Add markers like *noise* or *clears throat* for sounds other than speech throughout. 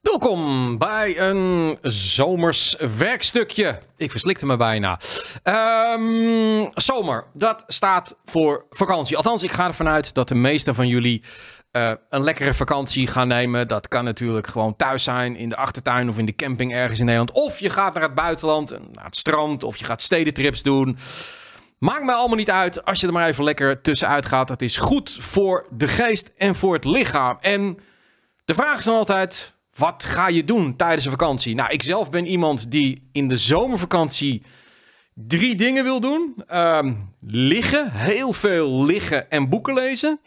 Welkom bij een zomers werkstukje. Ik verslikte me bijna. Um, zomer, dat staat voor vakantie. Althans, ik ga ervan uit dat de meesten van jullie eh, een lekkere vakantie gaan nemen. Dat kan natuurlijk gewoon thuis zijn, in de achtertuin of in de camping ergens in Nederland. Of je gaat naar het buitenland, naar het strand, of je gaat stedentrips doen. Maakt mij allemaal niet uit als je er maar even lekker tussenuit gaat. Het is goed voor de geest en voor het lichaam. En de vraag is dan altijd: wat ga je doen tijdens een vakantie? Nou, ik zelf ben iemand die in de zomervakantie drie dingen wil doen: ehm, liggen, heel veel liggen en boeken lezen.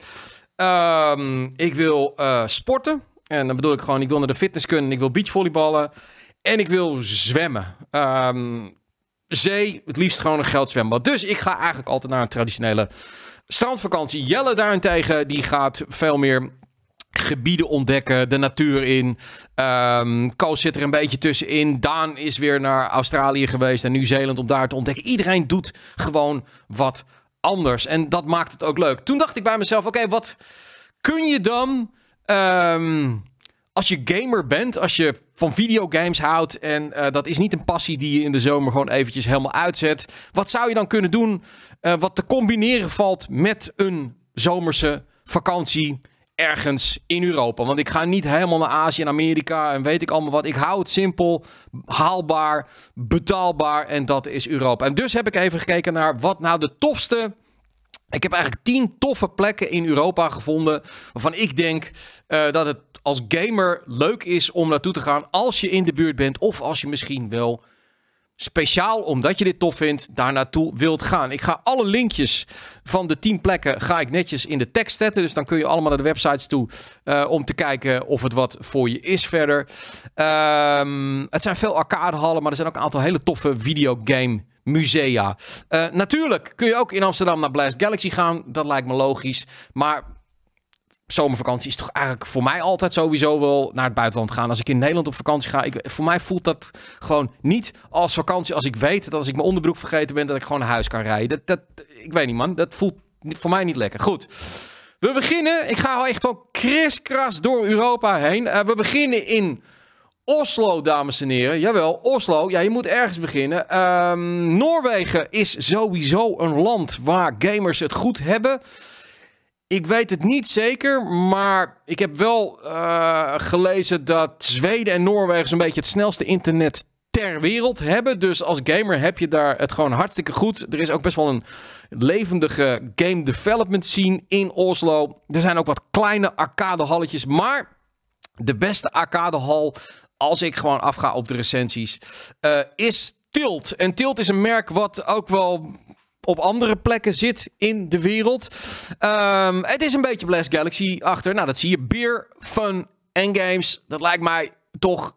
Ehm, ik wil eh, sporten. En dan bedoel ik gewoon: ik wil naar de fitness kunnen, ik wil beachvolleyballen en ik wil zwemmen. Um, zee, het liefst gewoon een geldzwembad. Dus ik ga eigenlijk altijd naar een traditionele strandvakantie. Jelle daarentegen, die gaat veel meer gebieden ontdekken, de natuur in. Um, ehm, Koos zit er een beetje tussenin. Daan is weer naar Australië geweest en Nieuw-Zeeland om daar te ontdekken. Iedereen doet gewoon wat anders. En dat maakt het ook leuk. Toen dacht ik bij mezelf, oké, wat kun je dan... Ehm, als je gamer bent, als je van videogames houdt en eh, dat is niet een passie die je in de zomer gewoon eventjes helemaal uitzet. Wat zou je dan kunnen doen eh, wat te combineren valt met een zomerse vakantie ergens in Europa? Want ik ga niet helemaal naar Azië en Amerika en weet ik allemaal wat. Ik hou het simpel, haalbaar, betaalbaar en dat is Europa. En dus heb ik even gekeken naar wat nou de tofste ik heb eigenlijk tien toffe plekken in Europa gevonden. Waarvan ik denk eh, dat het als gamer leuk is om naartoe te gaan. Als je in de buurt bent. Of als je misschien wel speciaal omdat je dit tof vindt, daar naartoe wilt gaan. Ik ga alle linkjes van de 10 plekken ga ik netjes in de tekst zetten. Dus dan kun je allemaal naar de websites toe eh, om te kijken of het wat voor je is verder. Ehm, het zijn veel arcadehallen, maar er zijn ook een aantal hele toffe videogame musea. Eh, natuurlijk kun je ook in Amsterdam naar Blast Galaxy gaan. Dat lijkt me logisch. Maar zomervakantie is toch eigenlijk voor mij altijd sowieso wel naar het buitenland gaan. Als ik in Nederland op vakantie ga, ik, voor mij voelt dat gewoon niet als vakantie. Als ik weet dat als ik mijn onderbroek vergeten ben, dat ik gewoon naar huis kan rijden. Dat, dat, ik weet niet, man. Dat voelt voor mij niet lekker. Goed. We beginnen. Ik ga al echt wel kriskras door Europa heen. Eh, we beginnen in Oslo, dames en heren. Jawel, Oslo. Ja, je moet ergens beginnen. Ehm, Noorwegen is sowieso een land waar gamers het goed hebben. Ik weet het niet zeker, maar ik heb wel eh, gelezen dat Zweden en Noorwegen zo'n beetje het snelste internet ter wereld hebben. Dus als gamer heb je daar het gewoon hartstikke goed. Er is ook best wel een levendige game development scene in Oslo. Er zijn ook wat kleine arcadehalletjes, maar de beste arcadehal als ik gewoon afga op de recensies, eh, is Tilt. En Tilt is een merk wat ook wel op andere plekken zit in de wereld. Ehm, het is een beetje Blast Galaxy achter. Nou, dat zie je. Beer, fun en games. Dat lijkt mij toch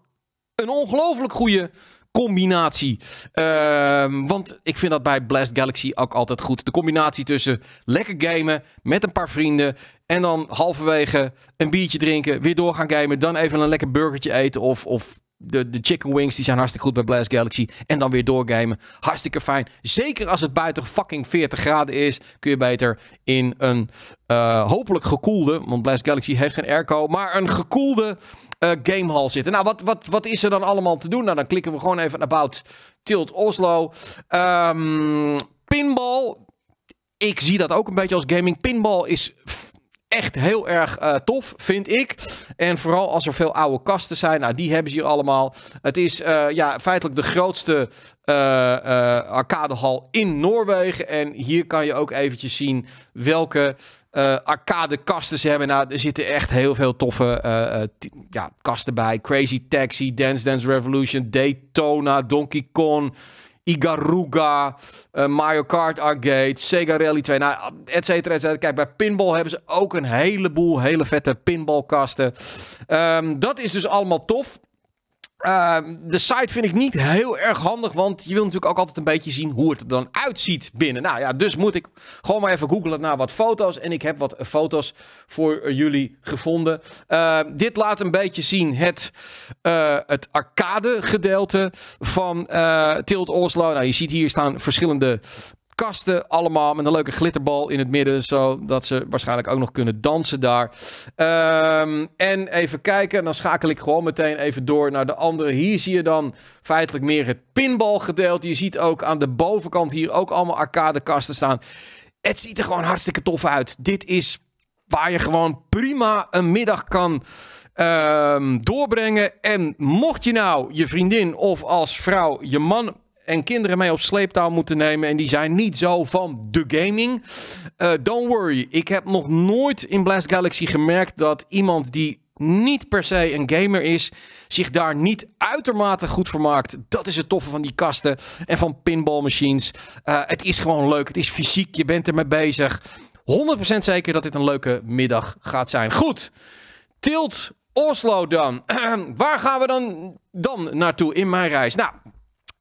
een ongelooflijk goede combinatie. Ehm, want ik vind dat bij Blast Galaxy ook altijd goed. De combinatie tussen lekker gamen met een paar vrienden. En dan halverwege een biertje drinken, weer door gaan gamen. Dan even een lekker burgertje eten of, of de, de chicken wings, die zijn hartstikke goed bij Blast Galaxy. En dan weer doorgamen. Hartstikke fijn. Zeker als het buiten fucking 40 graden is, kun je beter in een eh, hopelijk gekoelde, want Blast Galaxy heeft geen airco, maar een gekoelde uh, eh, gamehall zitten. Nou, wat, wat, wat is er dan allemaal te doen? Nou, dan klikken we gewoon even naar About Tilt Oslo. Ehm, pinball. Ik zie dat ook een beetje als gaming. Pinball is echt heel erg eh, tof, vind ik. En vooral als er veel oude kasten zijn. Nou, die hebben ze hier allemaal. Het is eh, ja, feitelijk de grootste eh, arcadehal in Noorwegen. En hier kan je ook eventjes zien welke... Uh, arcade kasten ze hebben. Nou, er zitten echt heel veel toffe ja, kasten bij. Crazy Taxi, Dance Dance Revolution, Daytona, Donkey Kong. Igaruga, eh, Mario Kart Arcade, Sega Rally 2, nou, et cetera, Kijk, bij pinball hebben ze ook een heleboel hele vette pinballkasten. Ehm, dat is dus allemaal tof. Ehm, de site vind ik niet heel erg handig, want je wil natuurlijk ook altijd een beetje zien hoe het er dan uitziet binnen. Nou ja, dus moet ik gewoon maar even googlen naar wat foto's. En ik heb wat foto's voor jullie gevonden. Ehm, dit laat een beetje zien het, uh, het arcade gedeelte van eh, Tilt Oslo. Nou, je ziet hier staan verschillende kasten allemaal met een leuke glitterbal in het midden, zodat ze waarschijnlijk ook nog kunnen dansen daar. Ehm, en even kijken, dan schakel ik gewoon meteen even door naar de andere. Hier zie je dan feitelijk meer het pinbalgedeelte. Je ziet ook aan de bovenkant hier ook allemaal arcadekasten staan. Het ziet er gewoon hartstikke tof uit. Dit is waar je gewoon prima een middag kan ehm, doorbrengen. En mocht je nou je vriendin of als vrouw je man en kinderen mee op sleeptouw moeten nemen. En die zijn niet zo van de gaming. Eh, don't worry, ik heb nog nooit in Blast Galaxy gemerkt dat iemand die niet per se een gamer is, zich daar niet uitermate goed vermaakt. Dat is het toffe van die kasten en van pinballmachines. Uh, eh, het is gewoon leuk, het is fysiek, je bent ermee bezig. 100% zeker dat dit een leuke middag gaat zijn. Goed, Tilt Oslo dan. *clears throat* Waar gaan we dan, dan naartoe in mijn reis? Nou,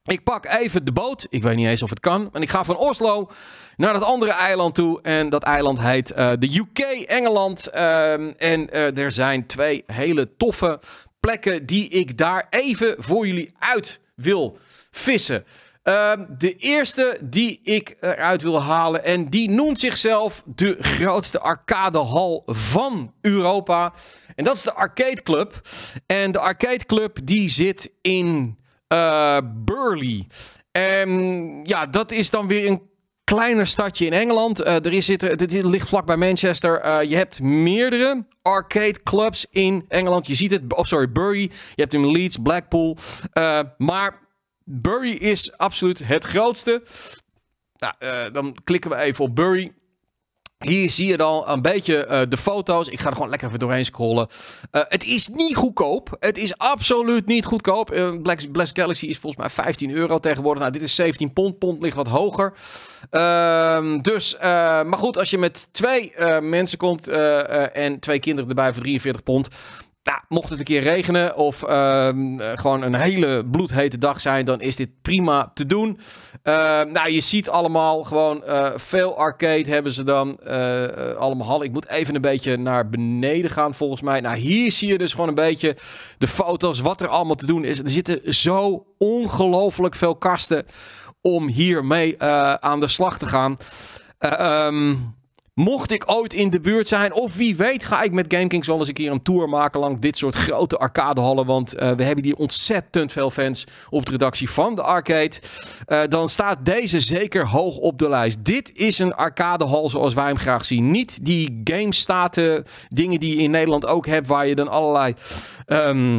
ik pak even de boot. Ik weet niet eens of het kan. En ik ga van Oslo naar dat andere eiland toe. En dat eiland heet eh, de UK, Engeland. Ehm, en eh, er zijn twee hele toffe plekken die ik daar even voor jullie uit wil vissen. Ehm, de eerste die ik eruit wil halen. En die noemt zichzelf de grootste arcadehal van Europa. En dat is de Arcade Club. En de Arcade Club die zit in. Eh, Burley. En ehm, ja, dat is dan weer een kleiner stadje in Engeland. Uh, er is, zitten, dit ligt vlak bij Manchester. Eh, je hebt meerdere arcade clubs in Engeland. Je ziet het, oh sorry, Bury. Je hebt hem Leeds, Blackpool. maar Bury is absoluut het grootste. Nou, dan klikken we even op Bury. Hier zie je dan een beetje eh, de foto's. Ik ga er gewoon lekker even doorheen scrollen. Eh, het is niet goedkoop. Het is absoluut niet goedkoop. Uh, Black, Black Galaxy is volgens mij 15 euro tegenwoordig. Nou, dit is 17 pond. Pond ligt wat hoger. Ehm, dus, maar goed, als je met twee mensen komt en twee kinderen erbij voor 43 pond, nou, mocht het een keer regenen of ehm, eh, gewoon een hele bloedhete dag zijn, dan is dit prima te doen. Ehm, nou, je ziet allemaal gewoon eh, veel arcade hebben ze dan. Eh, allemaal Ik moet even een beetje naar beneden gaan volgens mij. Nou, hier zie je dus gewoon een beetje de foto's, wat er allemaal te doen is. Er zitten zo ongelooflijk veel kasten om hiermee aan de slag te gaan. Um, Mocht ik ooit in de buurt zijn, of wie weet, ga ik met GameKings wel eens een keer een tour maken langs dit soort grote arcadehallen. Want eh, we hebben hier ontzettend veel fans op de redactie van de arcade. Eh, dan staat deze zeker hoog op de lijst. Dit is een arcadehal zoals wij hem graag zien. Niet die GameStaten, dingen die je in Nederland ook hebt, waar je dan allerlei. Ehm,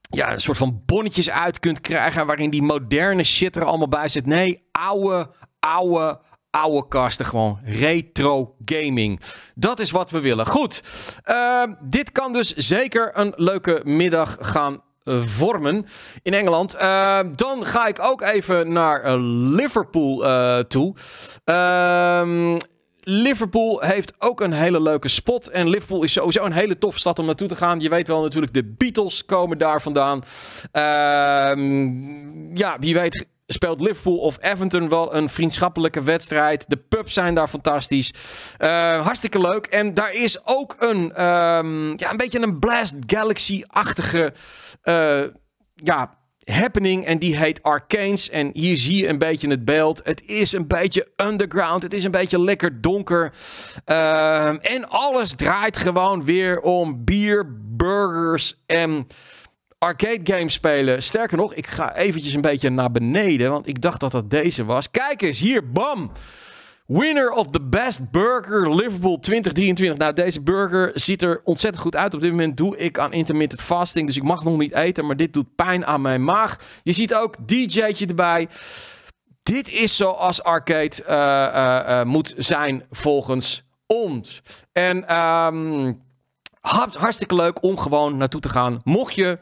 ja, een soort van bonnetjes uit kunt krijgen waarin die moderne shit er allemaal bij zit. Nee, oude, oude, oude kasten. Gewoon retro gaming. Dat is wat we willen. Goed, ehm, dit kan dus zeker een leuke middag gaan eh, vormen in Engeland. Ehm, dan ga ik ook even naar eh, Liverpool eh, toe. Ehm, Liverpool heeft ook een hele leuke spot. En Liverpool is sowieso een hele toffe stad om naartoe te gaan. Je weet wel natuurlijk, de Beatles komen daar vandaan. ja, wie weet speelt Liverpool of Everton wel een vriendschappelijke wedstrijd. De pubs zijn daar fantastisch. Eh, hartstikke leuk. En daar is ook een, ehm, ja, een beetje een Blast Galaxy-achtige uh, ja, happening. En die heet Arcanes. En hier zie je een beetje het beeld. Het is een beetje underground. Het is een beetje lekker donker. Ehm, en alles draait gewoon weer om bier, burgers en arcade games spelen. Sterker nog, ik ga eventjes een beetje naar beneden, want ik dacht dat dat deze was. Kijk eens, hier, bam! Winner of the Best Burger Liverpool 2023. Nou, deze burger ziet er ontzettend goed uit. Op dit moment doe ik aan intermittent fasting, dus ik mag nog niet eten, maar dit doet pijn aan mijn maag. Je ziet ook DJ'tje erbij. Dit is zoals arcade eh, eh, eh, moet zijn volgens ons. En ehm, hartstikke leuk om gewoon naartoe te gaan. Mocht je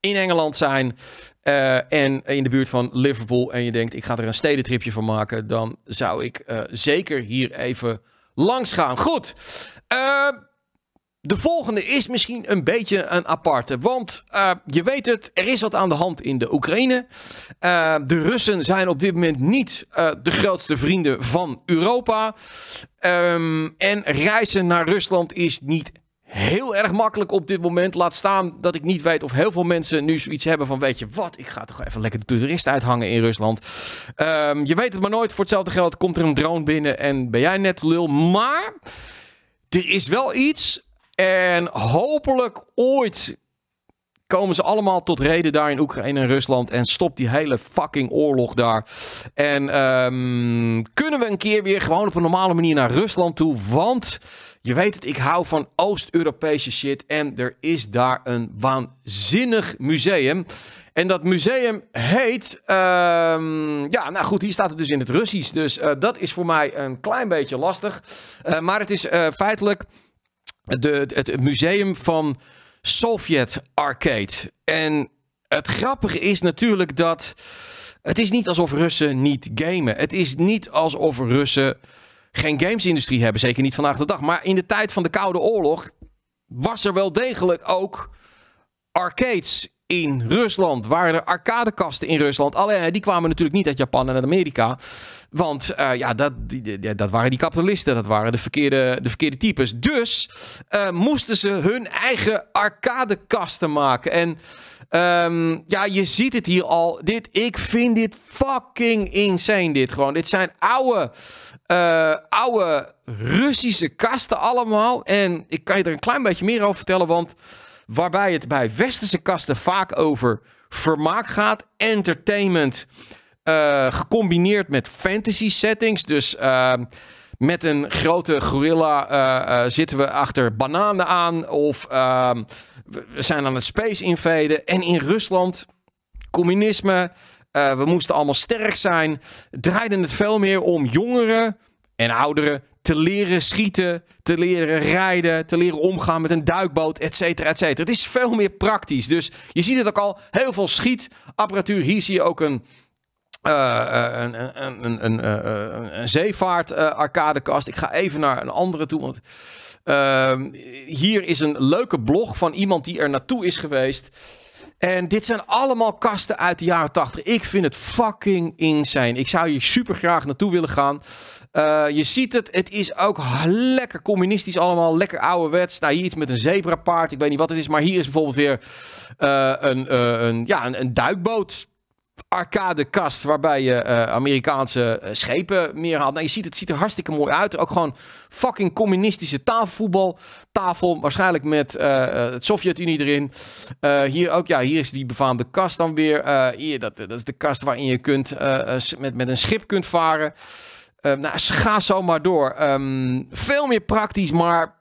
in Engeland zijn. Eh, en in de buurt van Liverpool. En je denkt, ik ga er een stedentripje van maken. Dan zou ik eh, zeker hier even langs gaan. Goed. Eh, de volgende is misschien een beetje een aparte. Want je weet het, er is wat aan de hand in de Oekraïne. de Russen zijn op dit moment niet de grootste vrienden van Europa. Ehm, en reizen naar Rusland is niet heel erg makkelijk op dit moment. Laat staan dat ik niet weet of heel veel mensen nu zoiets hebben van... weet je wat, ik ga toch even lekker de toerist uithangen in Rusland. Ehm, je weet het maar nooit. Voor hetzelfde geld komt er een drone binnen en ben jij net lul. Maar er is wel iets en hopelijk ooit komen ze allemaal tot reden daar in Oekraïne en Rusland. En stop die hele fucking oorlog daar. En ehm, kunnen we een keer weer gewoon op een normale manier naar Rusland toe? Want je weet het, ik hou van Oost-Europese shit en er is daar een waanzinnig museum. En dat museum heet. Ehm, ja, nou goed, hier staat het dus in het Russisch. Dus eh, dat is voor mij een klein beetje lastig. Eh, maar het is eh, feitelijk de, het museum van Sovjet Arcade. En het grappige is natuurlijk dat. Het is niet alsof Russen niet gamen. Het is niet alsof Russen geen gamesindustrie hebben. Zeker niet vandaag de dag. Maar in de tijd van de Koude Oorlog was er wel degelijk ook arcades in Rusland. Waren er arcadekasten in Rusland. Alleen eh, die kwamen natuurlijk niet uit Japan en uit Amerika. Want eh, ja, dat, die, dat waren die kapitalisten. Dat waren de verkeerde, de verkeerde types. Dus eh, moesten ze hun eigen arcadekasten maken. En ehm, ja, je ziet het hier al. Dit, ik vind dit fucking insane. Dit gewoon. Dit zijn oude eh, oude Russische kasten allemaal. En ik kan je er een klein beetje meer over vertellen. Want waarbij het bij westerse kasten vaak over vermaak gaat, entertainment. Eh, gecombineerd met fantasy settings. Dus ehm, met een grote gorilla eh, zitten we achter bananen aan. Of ehm, we zijn aan het space invaden. En in Rusland, communisme. Eh, we moesten allemaal sterk zijn. draaide het veel meer om jongeren en ouderen te leren schieten, te leren rijden, te leren omgaan met een duikboot, et cetera, et cetera. Het is veel meer praktisch. Dus je ziet het ook al, heel veel schietapparatuur. Hier zie je ook een, uh, een, een, een, een, zeevaart arcadekast. Ik ga even naar een andere toe, want... Ehm, hier is een leuke blog van iemand die er naartoe is geweest. En dit zijn allemaal kasten uit de jaren 80. Ik vind het fucking insane. Ik zou hier super graag naartoe willen gaan. Eh, je ziet het, het is ook lekker communistisch allemaal, lekker ouderwets. Nou, hier iets met een zebrapaard, ik weet niet wat het is, maar hier is bijvoorbeeld weer eh, een, eh, een, ja, een, een duikboot kast waarbij je eh, Amerikaanse eh, schepen meer haalt. Nou, je ziet het ziet er hartstikke mooi uit. Ook gewoon fucking communistische tafelvoetbal. Tafel waarschijnlijk met uh, het Sovjet-Unie erin. hier ook, ja, hier is die befaamde kast dan weer. hier, dat, dat is de kast waarin je kunt, met, met een schip kunt varen. nou, ga zo maar door. Ehm, veel meer praktisch, maar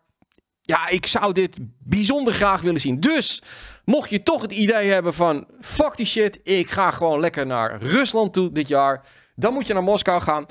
ja, ik zou dit bijzonder graag willen zien. Dus Mocht je toch het idee hebben van fuck die shit, ik ga gewoon lekker naar Rusland toe dit jaar, dan moet je naar Moskou gaan.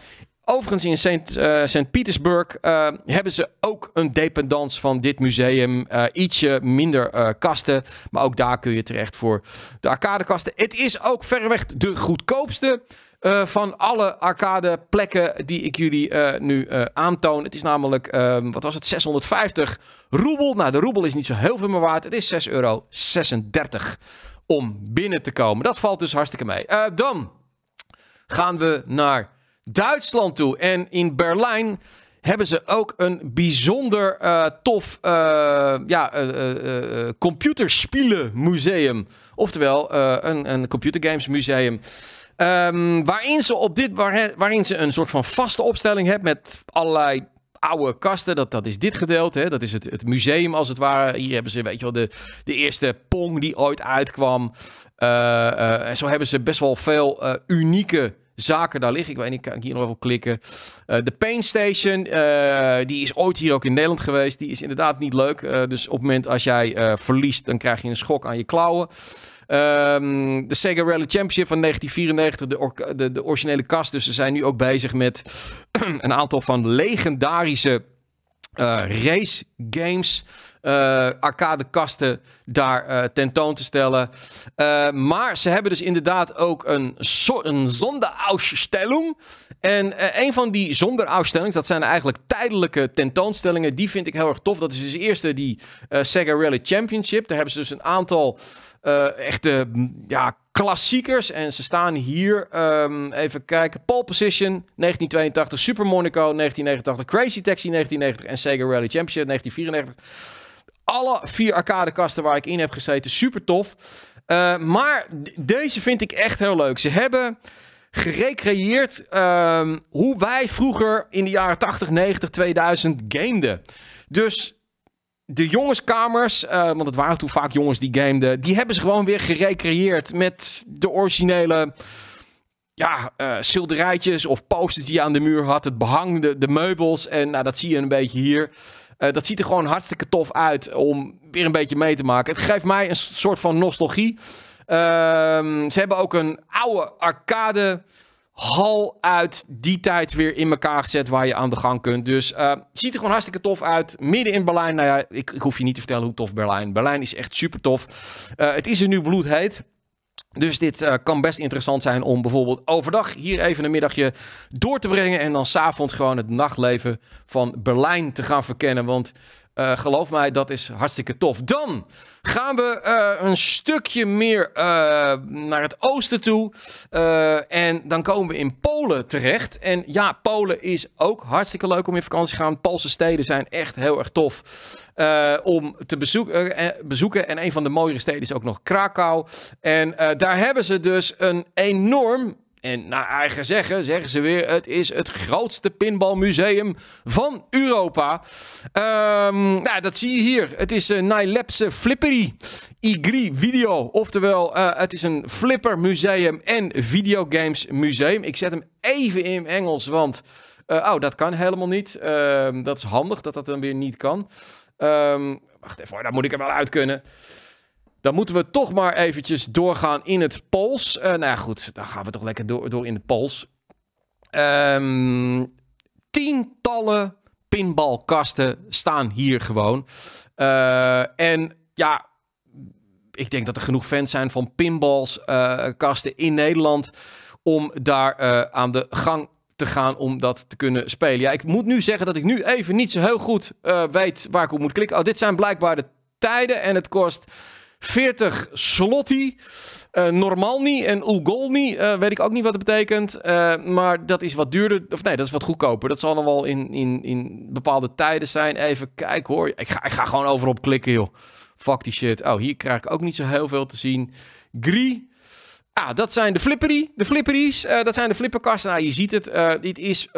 Overigens in Sint, eh, Petersburg eh, hebben ze ook een dependance van dit museum. Uh, ietsje minder kasten, maar ook daar kun je terecht voor de arcadekasten. Het is ook verreweg de goedkoopste eh, van alle arcade plekken die ik jullie eh, nu eh, aantoon. Het is namelijk, ehm, wat was het, 650 roebel. Nou, de roebel is niet zo heel veel meer waard. Het is 6,36 euro om binnen te komen. Dat valt dus hartstikke mee. dan gaan we naar Duitsland toe. En in Berlijn hebben ze ook een bijzonder tof uh, ja, uh, computerspielenmuseum. Oftewel, een, een computergamesmuseum. museum. Ehm, waarin, ze op dit, waarin ze een soort van vaste opstelling hebben met allerlei oude kasten. Dat, dat is dit gedeelte. Hè? Dat is het, het museum als het ware. Hier hebben ze, weet je wel, de, de eerste Pong die ooit uitkwam. Eh, eh, en zo hebben ze best wel veel eh, unieke zaken daar liggen. Ik weet niet, kan ik hier nog even op klikken. de Pain Station, die is ooit hier ook in Nederland geweest. Die is inderdaad niet leuk. dus op het moment als jij verliest, dan krijg je een schok aan je klauwen. Ehm, de Sega Rally Championship van 1994, de, de, de originele kast. Dus ze zijn nu ook bezig met *clears throat* een aantal van legendarische uh, race games. Eh, arcadekasten daar eh, tentoon te stellen. maar ze hebben dus inderdaad ook een, zo een En een van die zonderausstellingen, dat zijn eigenlijk tijdelijke tentoonstellingen. Die vind ik heel erg tof. Dat is dus eerste, die Sega Rally Championship. Daar hebben ze dus een aantal eh, echte mm, ja, klassiekers. En ze staan hier, ehm, even kijken, Paul Position 1982, Super Monaco 1989, Crazy Taxi 1990 en Sega Rally Championship 1994. Alle vier arcadekasten waar ik in heb gezeten, super tof. Eh, maar deze vind ik echt heel leuk. Ze hebben gerecreëerd ehm, hoe wij vroeger in de jaren 80, 90, 2000 gameden. Dus de jongenskamers, eh, want het waren toen vaak jongens die gameden, die hebben ze gewoon weer gerecreëerd met de originele ja, eh, schilderijtjes of posters die je aan de muur had. Het behang, de, meubels. En nou, dat zie je een beetje hier. Eh, dat ziet er gewoon hartstikke tof uit om weer een beetje mee te maken. Het geeft mij een soort van nostalgie. Ehm, ze hebben ook een oude arcade hal uit die tijd weer in elkaar gezet waar je aan de gang kunt. Dus uh, ziet er gewoon hartstikke tof uit. Midden in Berlijn. Nou ja, ik, ik, hoef je niet te vertellen hoe tof Berlijn. Berlijn is echt super tof. Eh, het is er nu bloedheet. Dus dit eh, kan best interessant zijn om bijvoorbeeld overdag hier even een middagje door te brengen. En dan s'avonds gewoon het nachtleven van Berlijn te gaan verkennen. Want eh, geloof mij, dat is hartstikke tof. Dan gaan we eh, een stukje meer eh, naar het oosten toe. en dan komen we in Polen terecht. En ja, Polen is ook hartstikke leuk om in vakantie te gaan. Poolse steden zijn echt heel erg tof. om te bezoeken, bezoeken. En een van de mooiere steden is ook nog Krakau. En daar hebben ze dus een enorm en naar eigen zeggen zeggen ze weer: het is het grootste pinbalmuseum van Europa. Ehm, nou, dat zie je hier. Het is een Nylepse Flippery Igri Video. Oftewel, eh, het is een flippermuseum en videogamesmuseum. Ik zet hem even in Engels, want eh, oh, dat kan helemaal niet. Ehm, dat is handig dat dat dan weer niet kan. Ehm, wacht even, daar moet ik er wel uit kunnen. Dan moeten we toch maar eventjes doorgaan in het pols. Uh, eh, nou ja, goed, dan gaan we toch lekker door, door in het pols. Ehm, tientallen pinbalkasten staan hier gewoon. Eh, en ja, ik denk dat er genoeg fans zijn van pinbalkasten eh, in Nederland om daar aan de gang te gaan om dat te kunnen spelen. Ja, ik moet nu zeggen dat ik nu even niet zo heel goed weet waar ik op moet klikken. Oh, dit zijn blijkbaar de tijden en het kost 40 Slotti, uh, eh, Normalni en Ugolni. Eh, weet ik ook niet wat het betekent. Eh, maar dat is wat duurder. Of nee, dat is wat goedkoper. Dat zal dan wel in, in, in bepaalde tijden zijn. Even kijken hoor. Ik ga, ik ga gewoon overop klikken joh. Fuck die shit. Oh, hier krijg ik ook niet zo heel veel te zien. Gri. Ah, dat zijn de flippery, de flipperies. dat zijn de flipperkasten. Nou, je ziet het. dit is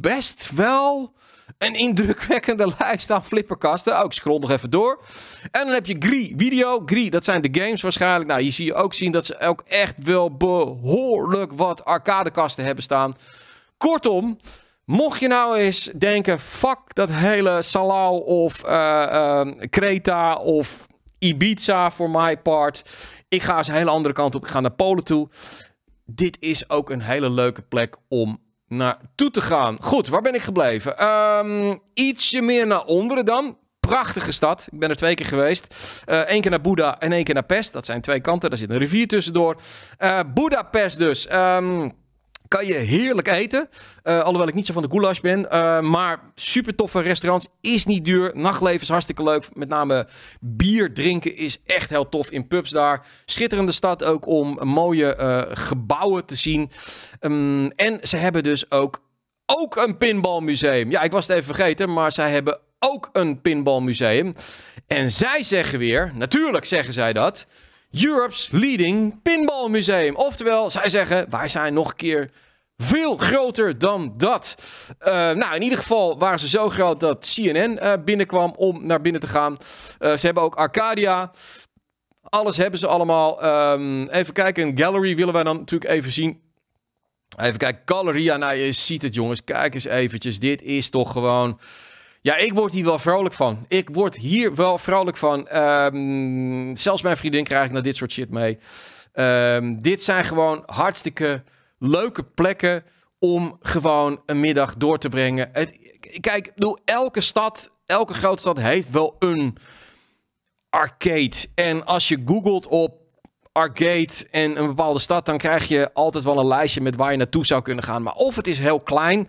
best wel een indrukwekkende *laughs* lijst aan flipperkasten. ook ik scroll nog even door. En dan heb je Gri Video. Gri, dat zijn de games waarschijnlijk. Nou, hier zie je ook zien dat ze ook echt wel behoorlijk wat arcadekasten hebben staan. Kortom, mocht je nou eens denken... fuck dat hele Salau of eh, ehm, Kreta of Ibiza voor my part. Ik ga eens een hele andere kant op. Ik ga naar Polen toe. Dit is ook een hele leuke plek om naartoe te gaan. Goed, waar ben ik gebleven? Ehm, ietsje meer naar onderen dan. Prachtige stad. Ik ben er twee keer geweest. Eén eh, keer naar Boeddha en één keer naar Pest. Dat zijn twee kanten. Daar zit een rivier tussendoor. Uh, Boedapest dus. Ehm, kan je heerlijk eten. Eh, alhoewel ik niet zo van de goulash ben. Eh, maar super toffe restaurants. Is niet duur. Nachtleven is hartstikke leuk. Met name bier drinken is echt heel tof in pubs daar. Schitterende stad ook om mooie eh, gebouwen te zien. Ehm, en ze hebben dus ook, ook een pinbalmuseum. Ja, ik was het even vergeten. Maar zij hebben ook een pinbalmuseum. En zij zeggen weer, natuurlijk zeggen zij dat. Europe's leading pinball museum. Oftewel, zij zeggen, wij zijn nog een keer veel groter dan dat. Eh, nou, in ieder geval waren ze zo groot dat CNN eh, binnenkwam om naar binnen te gaan. Eh, ze hebben ook Arcadia. Alles hebben ze allemaal. Ehm, even kijken, een gallery willen wij dan natuurlijk even zien. Even kijken, Galleria. Nou, je ziet het jongens. Kijk eens eventjes. Dit is toch gewoon... Ja, ik word hier wel vrolijk van. Ik word hier wel vrolijk van. Um, zelfs mijn vriendin krijgt naar dit soort shit mee. Ehm, dit zijn gewoon hartstikke leuke plekken om gewoon een middag door te brengen. Het, kijk, doe elke stad, elke grote stad heeft wel een arcade. En als je googelt op arcade en een bepaalde stad, dan krijg je altijd wel een lijstje met waar je naartoe zou kunnen gaan. Maar of het is heel klein,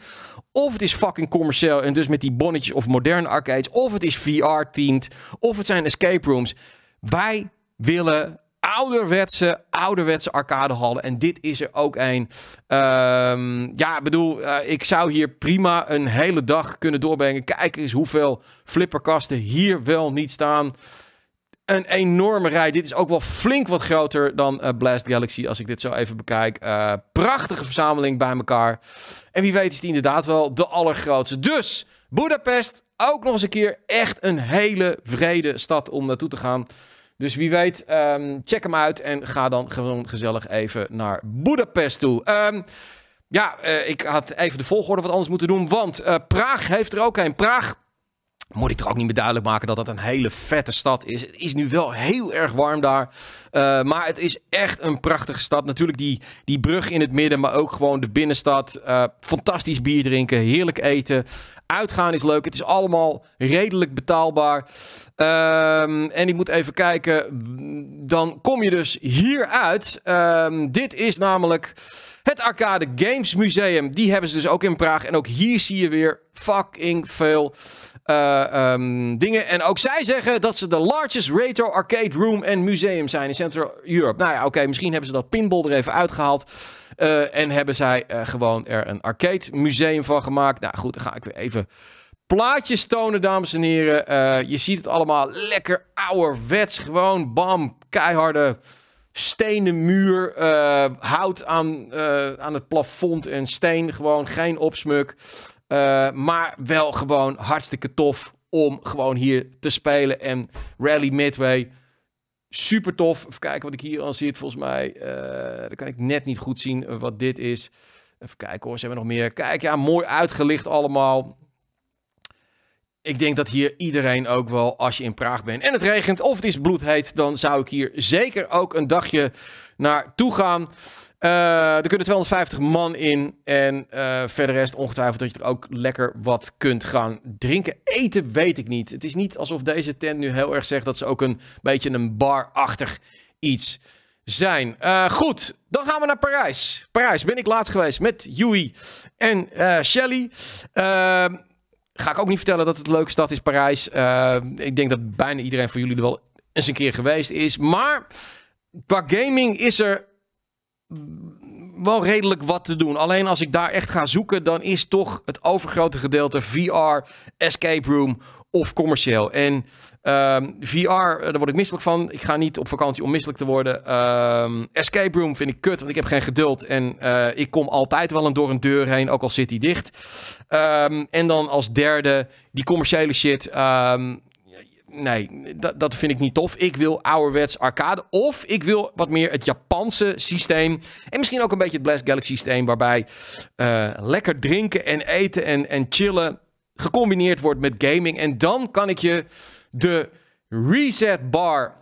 of het is fucking commercieel en dus met die bonnetjes of moderne arcades, of het is vr teamed, of het zijn escape rooms. Wij willen ouderwetse, ouderwetse arcadehallen. En dit is er ook een. Um, ja, bedoel, eh, ik zou hier prima een hele dag kunnen doorbrengen. Kijk eens hoeveel flipperkasten hier wel niet staan een enorme rij. Dit is ook wel flink wat groter dan eh, Blast Galaxy, als ik dit zo even bekijk. Eh, prachtige verzameling bij elkaar. En wie weet is die inderdaad wel de allergrootste. Dus, Budapest, ook nog eens een keer echt een hele vrede stad om naartoe te gaan. Dus wie weet, ehm, check hem uit en ga dan gewoon gezellig even naar Budapest toe. Ehm, ja, eh, ik had even de volgorde wat anders moeten doen, want Praag heeft er ook een. Praag moet ik er ook niet meer duidelijk maken dat dat een hele vette stad is. Het is nu wel heel erg warm daar. Eh, maar het is echt een prachtige stad. Natuurlijk die, die brug in het midden, maar ook gewoon de binnenstad. Eh, fantastisch bier drinken, heerlijk eten. Uitgaan is leuk. Het is allemaal redelijk betaalbaar. Ehm, en ik moet even kijken. Dan kom je dus hier uit. Ehm, dit is namelijk het Arcade Games Museum. Die hebben ze dus ook in Praag. En ook hier zie je weer fucking veel eh, ehm, dingen. En ook zij zeggen dat ze de largest retro arcade room en museum zijn in Central Europe. Nou ja, oké, misschien hebben ze dat pinball er even uitgehaald. Eh, en hebben zij uh, gewoon er een arcade museum van gemaakt. Nou goed, dan ga ik weer even plaatjes tonen, dames en heren. je ziet het allemaal lekker ouderwets. Gewoon bam, keiharde stenen muur, hout aan, aan het plafond en steen. Gewoon geen opsmuk. Eh, maar wel gewoon hartstikke tof om gewoon hier te spelen. En Rally Midway, super tof. Even kijken wat ik hier al zie. Volgens mij, uh, dat kan ik net niet goed zien eh, wat dit is. Even kijken hoor, ze hebben nog meer. Kijk, ja, mooi uitgelicht allemaal. Ik denk dat hier iedereen ook wel, als je in Praag bent en het regent of het is bloedheet, dan zou ik hier zeker ook een dagje naartoe gaan. Eh, er kunnen 250 man in. En eh, verder rest ongetwijfeld dat je er ook lekker wat kunt gaan drinken. Eten weet ik niet. Het is niet alsof deze tent nu heel erg zegt dat ze ook een beetje een barachtig iets zijn. Eh, goed, dan gaan we naar Parijs. Parijs ben ik laatst geweest met Yui en uh, Shelly. Ehm, ga ik ook niet vertellen dat het een leuke stad is, Parijs. Ehm, ik denk dat bijna iedereen van jullie er wel eens een keer geweest is. Maar qua gaming is er wel redelijk wat te doen. Alleen als ik daar echt ga zoeken, dan is toch het overgrote gedeelte VR, escape room of commercieel. En um, ehm, VR, eh, daar word ik misselijk van. Ik ga niet op vakantie om misselijk te worden. Ehm, escape room vind ik kut, want ik heb geen geduld. En eh, ik kom altijd wel een door een deur heen, ook al zit die dicht. Ehm, en dan als derde, die commerciële shit nee, dat, dat vind ik niet tof. Ik wil ouderwets arcade. Of ik wil wat meer het Japanse systeem. En misschien ook een beetje het Blast Galaxy systeem. Waarbij eh, lekker drinken en eten en, en chillen gecombineerd wordt met gaming. En dan kan ik je de reset bar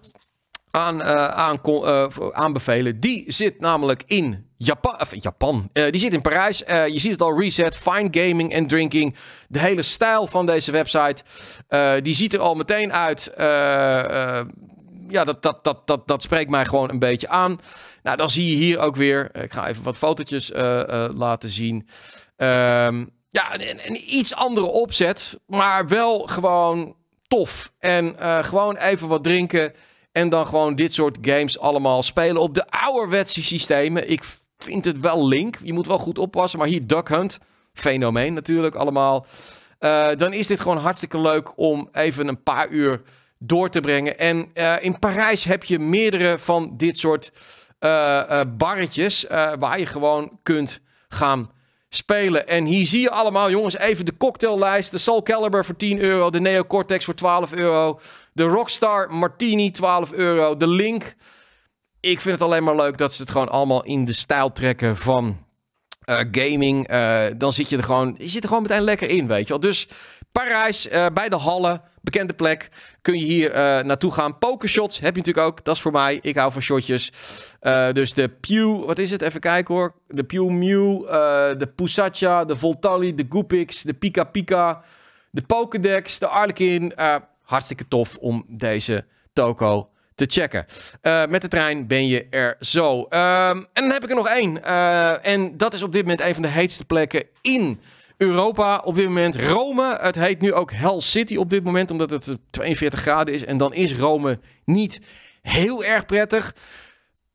aan, eh, aan eh, aanbevelen. Die zit namelijk in Japan. Of eh, Japan. die zit in Parijs. je ziet het al: reset, fine gaming en drinking. De hele stijl van deze website. die ziet er al meteen uit. ja, dat, dat, dat, dat, dat spreekt mij gewoon een beetje aan. Nou, dan zie je hier ook weer. Ik ga even wat fotootjes laten zien. Ehm, ja, een, een iets andere opzet. Maar wel gewoon tof. En gewoon even wat drinken. En dan gewoon dit soort games allemaal spelen op de ouderwetse systemen. Ik vind het wel link. Je moet wel goed oppassen. Maar hier Duck Hunt. Fenomeen natuurlijk allemaal. Eh, dan is dit gewoon hartstikke leuk om even een paar uur door te brengen. En eh, in Parijs heb je meerdere van dit soort eh, barretjes waar je gewoon kunt gaan spelen. En hier zie je allemaal, jongens, even de cocktaillijst. De Saul Calibur voor 10 euro. De Neo Cortex voor 12 euro. De Rockstar Martini 12 euro. De Link. Ik vind het alleen maar leuk dat ze het gewoon allemaal in de stijl trekken van eh, gaming. Eh, dan zit je er gewoon, je zit er gewoon meteen lekker in, weet je wel. Dus Parijs, eh, bij de Hallen, bekende plek. Kun je hier eh, naartoe gaan. Pokershots heb je natuurlijk ook. Dat is voor mij. Ik hou van shotjes. Eh, dus de Pew, wat is het? Even kijken hoor. De Pew Mew, de Pusacha, de Voltali, de Goopix, de Pika Pika, de Pokédex, de Arlequin. hartstikke tof om deze toko te checken. met de trein ben je er zo. Ehm, en dan heb ik er nog één. en dat is op dit moment een van de heetste plekken in Europa op dit moment. Rome, het heet nu ook Hell City op dit moment, omdat het 42 graden is. En dan is Rome niet heel erg prettig.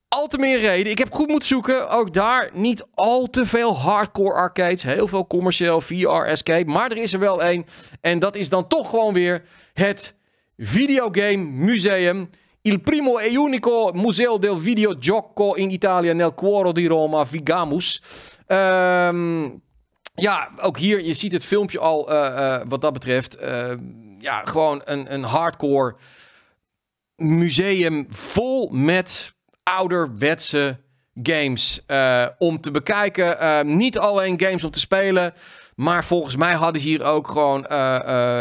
Al te meer reden. Ik heb goed moeten zoeken. Ook daar niet al te veel hardcore arcades. Heel veel commercieel VR escape. Maar er is er wel één. En dat is dan toch gewoon weer het Videogame Museum. Il primo e unico museo del videogioco in Italia nel cuore di Roma, Vigamus. Um, ja, ook hier, je ziet het filmpje al eh, eh, wat dat betreft. Eh, ja, gewoon een, een hardcore museum vol met ouderwetse games om te bekijken. niet alleen games om te spelen. Maar volgens mij hadden ze hier ook gewoon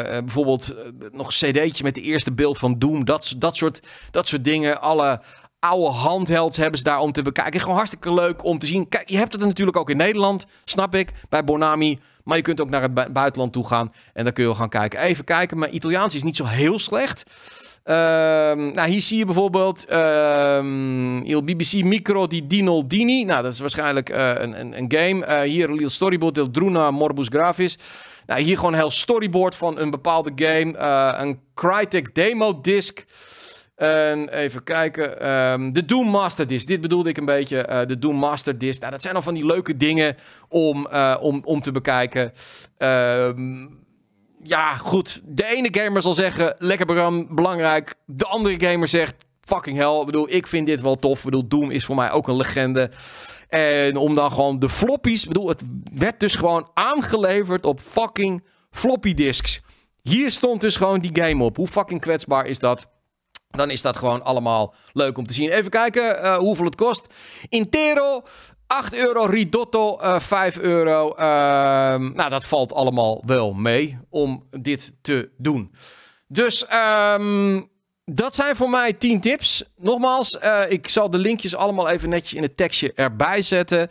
bijvoorbeeld nog een cd'tje met de eerste beeld van Doom. Dat, dat, soort, dat soort dingen. Alle oude handhelds hebben ze daar om te bekijken. Gewoon hartstikke leuk om te zien. Kijk, je hebt het natuurlijk ook in Nederland, snap ik, bij Bonami. Maar je kunt ook naar het buitenland toe gaan en dan kun je gaan kijken. Even kijken, Maar Italiaans is niet zo heel slecht. Ehm, nou, hier zie je bijvoorbeeld ehm, Il BBC Micro di Dinoldini. Nou, dat is waarschijnlijk eh, een, een, een, game. Eh, hier een Little Storyboard del Druna Morbus Gravis. Nou, hier gewoon een heel storyboard van een bepaalde game. Eh, een Crytek demo disc. En even kijken. Ehm, de Doom Master Disc. Dit bedoelde ik een beetje. Eh, de Doom Master Disc. Nou, dat zijn al van die leuke dingen om, eh, om, om te bekijken. Ehm, ja, goed. De ene gamer zal zeggen: lekker Bram, belangrijk. De andere gamer zegt: fucking hell. Ik bedoel, ik vind dit wel tof. Ik bedoel, Doom is voor mij ook een legende. En om dan gewoon de floppies. Ik bedoel, het werd dus gewoon aangeleverd op fucking floppy disks. Hier stond dus gewoon die game op. Hoe fucking kwetsbaar is dat? Dan is dat gewoon allemaal leuk om te zien. Even kijken eh, hoeveel het kost. Intero, 8 euro. Ridotto, 5 eh, euro. Ehm, nou, dat valt allemaal wel mee om dit te doen. Dus ehm, dat zijn voor mij 10 tips. Nogmaals, eh, ik zal de linkjes allemaal even netjes in het tekstje erbij zetten.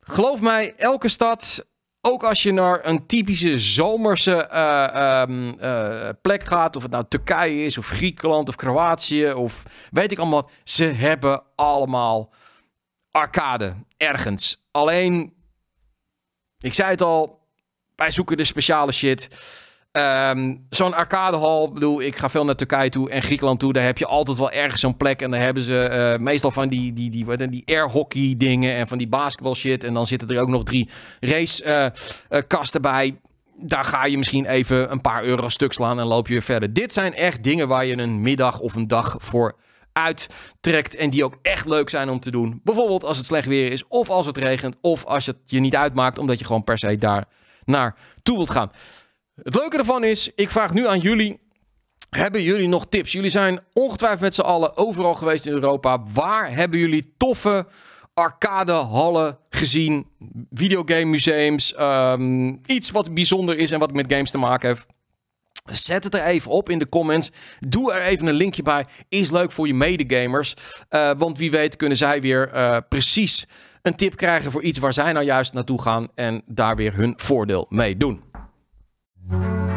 Geloof mij, elke stad, ook als je naar een typische zomerse eh, ehm, eh, plek gaat, of het nou Turkije is, of Griekenland, of Kroatië, of weet ik allemaal ze hebben allemaal arcade ergens. Alleen, ik zei het al, wij zoeken de speciale shit. Ehm, zo'n arcadehal, bedoel, ik ga veel naar Turkije toe en Griekenland toe. Daar heb je altijd wel ergens zo'n plek. En daar hebben ze eh, meestal van die, die, die, die, die air hockey dingen en van die basketball shit. En dan zitten er ook nog drie racekasten eh, eh, bij. Daar ga je misschien even een paar euro stuk slaan en loop je weer verder. Dit zijn echt dingen waar je een middag of een dag voor uittrekt en die ook echt leuk zijn om te doen. Bijvoorbeeld als het slecht weer is, of als het regent, of als het je niet uitmaakt, omdat je gewoon per se daar naar toe wilt gaan. Het leuke ervan is, ik vraag nu aan jullie. Hebben jullie nog tips? Jullie zijn ongetwijfeld met z'n allen overal geweest in Europa. Waar hebben jullie toffe arcadehallen gezien? Videogame museums. Ehm, iets wat bijzonder is en wat met games te maken heeft. Zet het er even op in de comments. Doe er even een linkje bij. Is leuk voor je medegamers. Uh, want wie weet kunnen zij weer eh, precies een tip krijgen voor iets waar zij nou juist naartoe gaan. En daar weer hun voordeel mee doen. Música